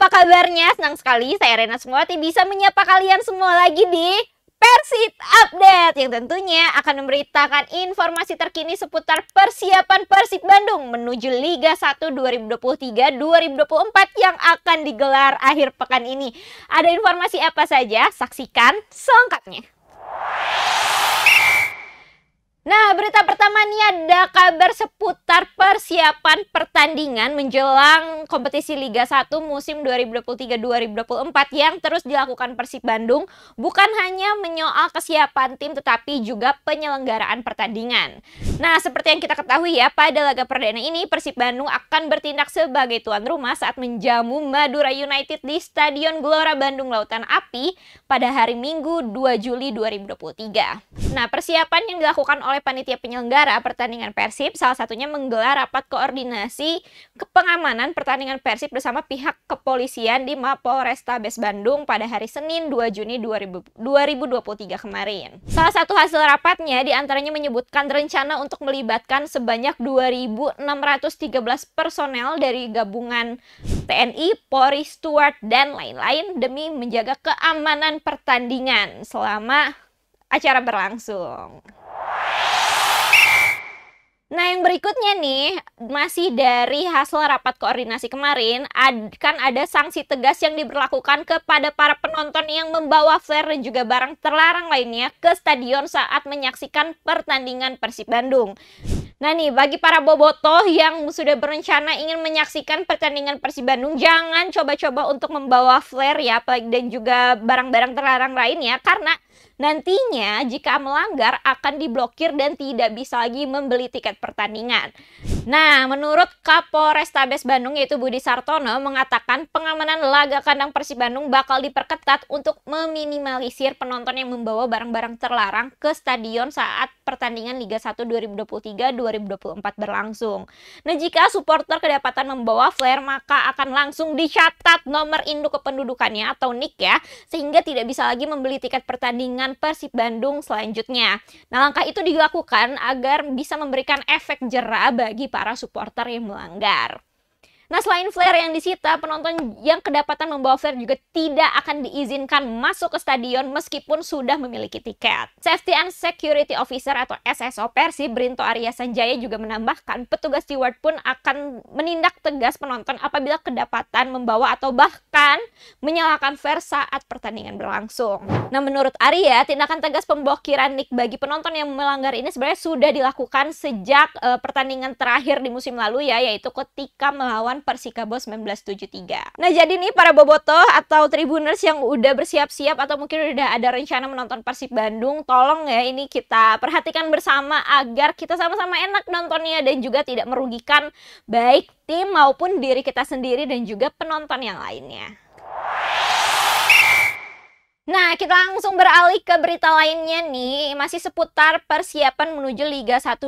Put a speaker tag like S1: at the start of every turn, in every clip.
S1: apa kabarnya? Senang sekali saya Rena Sumawati bisa menyapa kalian semua lagi di Persib Update yang tentunya akan memberitakan informasi terkini seputar persiapan Persib Bandung menuju Liga 1 2023-2024 yang akan digelar akhir pekan ini. Ada informasi apa saja? Saksikan selengkapnya. Nah, berita pertama nih ada kabar seputar persiapan pertandingan menjelang kompetisi Liga 1 musim 2023-2024 yang terus dilakukan Persib Bandung bukan hanya menyoal kesiapan tim tetapi juga penyelenggaraan pertandingan. Nah, seperti yang kita ketahui ya, pada laga perdana ini Persib Bandung akan bertindak sebagai tuan rumah saat menjamu Madura United di Stadion Gelora Bandung Lautan Api pada hari Minggu 2 Juli 2023. Nah, persiapan yang dilakukan oleh panitia penyelenggara pertandingan Persib, salah satunya menggelar rapat koordinasi kepengamanan pertandingan Persib bersama pihak kepolisian di Mapol Restabes Bandung pada hari Senin 2 Juni 2023 kemarin. Salah satu hasil rapatnya diantaranya menyebutkan rencana untuk melibatkan sebanyak 2.613 personel dari gabungan TNI, Polri, Stuart, dan lain-lain demi menjaga keamanan pertandingan selama acara berlangsung yang berikutnya nih masih dari hasil rapat koordinasi kemarin ad, kan ada sanksi tegas yang diberlakukan kepada para penonton yang membawa flare dan juga barang terlarang lainnya ke stadion saat menyaksikan pertandingan Persib Bandung. Nah nih, bagi para bobotoh yang sudah berencana ingin menyaksikan pertandingan Persib Bandung, jangan coba-coba untuk membawa flare ya, dan juga barang-barang terlarang lainnya, karena Nantinya jika melanggar akan diblokir dan tidak bisa lagi membeli tiket pertandingan. Nah, menurut Kapolrestabes Bandung yaitu Budi Sartono mengatakan pengamanan laga kandang Persib Bandung bakal diperketat untuk meminimalisir penonton yang membawa barang-barang terlarang ke stadion saat pertandingan Liga 1 2023-2024 berlangsung. Nah, jika supporter kedapatan membawa flare maka akan langsung dicatat nomor induk kependudukannya atau NIK ya sehingga tidak bisa lagi membeli tiket pertandingan pertandingan Persib Bandung selanjutnya. Nah, langkah itu dilakukan agar bisa memberikan efek jerah bagi para supporter yang melanggar. Nah, selain flare yang disita, penonton yang kedapatan membawa flare juga tidak akan diizinkan masuk ke stadion meskipun sudah memiliki tiket. Safety and Security Officer atau SSO Persi Brinto Arya Sanjaya juga menambahkan petugas steward pun akan menindak tegas penonton apabila kedapatan membawa atau bahkan menyalakan flare saat pertandingan berlangsung. Nah, menurut Arya, tindakan tegas pemblokiran nick bagi penonton yang melanggar ini sebenarnya sudah dilakukan sejak uh, pertandingan terakhir di musim lalu ya, yaitu ketika melawan Persikabo 1973. Nah jadi nih para boboto atau tribuners yang udah bersiap-siap atau mungkin udah ada rencana menonton Persib Bandung, tolong ya ini kita perhatikan bersama agar kita sama-sama enak nontonnya dan juga tidak merugikan baik tim maupun diri kita sendiri dan juga penonton yang lainnya. Nah, kita langsung beralih ke berita lainnya nih. Masih seputar persiapan menuju Liga 1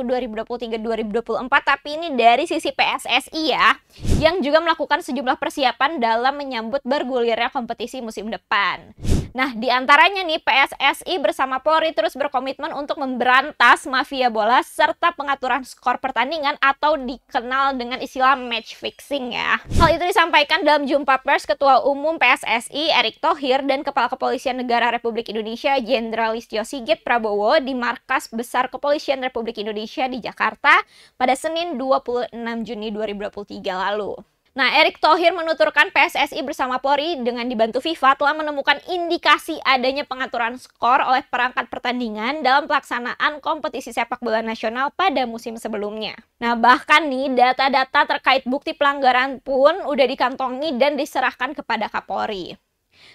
S1: 2023-2024, tapi ini dari sisi PSSI ya, yang juga melakukan sejumlah persiapan dalam menyambut bergulirnya kompetisi musim depan. Nah, diantaranya nih PSSI bersama Polri terus berkomitmen untuk memberantas mafia bola serta pengaturan skor pertandingan atau dikenal dengan istilah match fixing ya. Hal itu disampaikan dalam jumpa pers Ketua Umum PSSI Erick Thohir dan Kepala Kepolisian Negara Republik Indonesia Jenderal Listio Sigit Prabowo di markas besar Kepolisian Republik Indonesia di Jakarta pada Senin 26 Juni 2023 lalu. Nah, Erick Thohir menuturkan PSSI bersama Polri dengan dibantu FIFA telah menemukan indikasi adanya pengaturan skor oleh perangkat pertandingan dalam pelaksanaan kompetisi sepak bola nasional pada musim sebelumnya. Nah, bahkan nih data-data terkait bukti pelanggaran pun udah dikantongi dan diserahkan kepada Kapolri.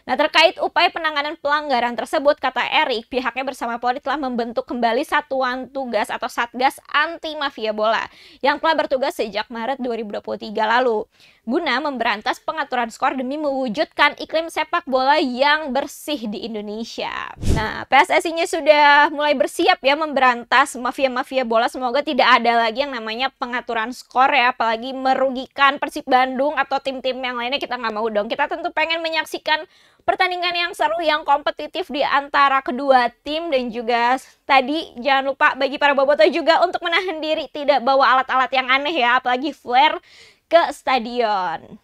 S1: Nah, terkait upaya penanganan pelanggaran tersebut, kata Erik, pihaknya bersama Polri telah membentuk kembali satuan tugas atau Satgas Anti Mafia Bola yang telah bertugas sejak Maret 2023 lalu guna memberantas pengaturan skor demi mewujudkan iklim sepak bola yang bersih di Indonesia. Nah, PSSI-nya sudah mulai bersiap ya memberantas mafia-mafia bola. Semoga tidak ada lagi yang namanya pengaturan skor ya, apalagi merugikan Persib Bandung atau tim-tim yang lainnya kita nggak mau dong. Kita tentu pengen menyaksikan pertandingan yang seru, yang kompetitif di antara kedua tim dan juga tadi jangan lupa bagi para boboto juga untuk menahan diri tidak bawa alat-alat yang aneh ya, apalagi flare ke stadion.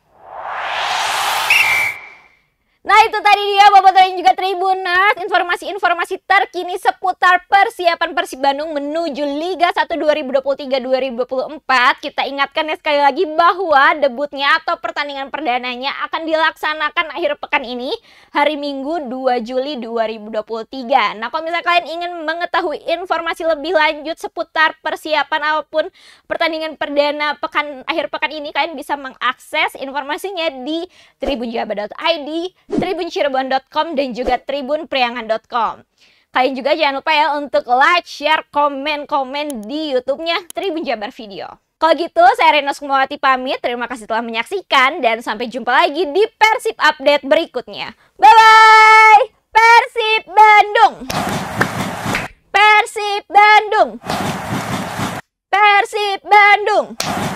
S1: Nah itu tadi dia Bapak dan juga Tribunas informasi-informasi terkini seputar persiapan Persib Bandung menuju Liga 1 2023-2024. Kita ingatkan ya sekali lagi bahwa debutnya atau pertandingan perdananya akan dilaksanakan akhir pekan ini hari Minggu 2 Juli 2023. Nah kalau misalnya kalian ingin mengetahui informasi lebih lanjut seputar persiapan apapun pertandingan perdana pekan akhir pekan ini kalian bisa mengakses informasinya di TribunJabar.id tribuncirebon.com dan juga tribunpriangan.com. Kalian juga jangan lupa ya untuk like, share, komen-komen di YouTube-nya Tribun Jabar Video. Kalau gitu, saya Reno Sukmawati pamit. Terima kasih telah menyaksikan dan sampai jumpa lagi di Persib Update berikutnya. Bye-bye! Persib Bandung! Persib Bandung! Persib Bandung!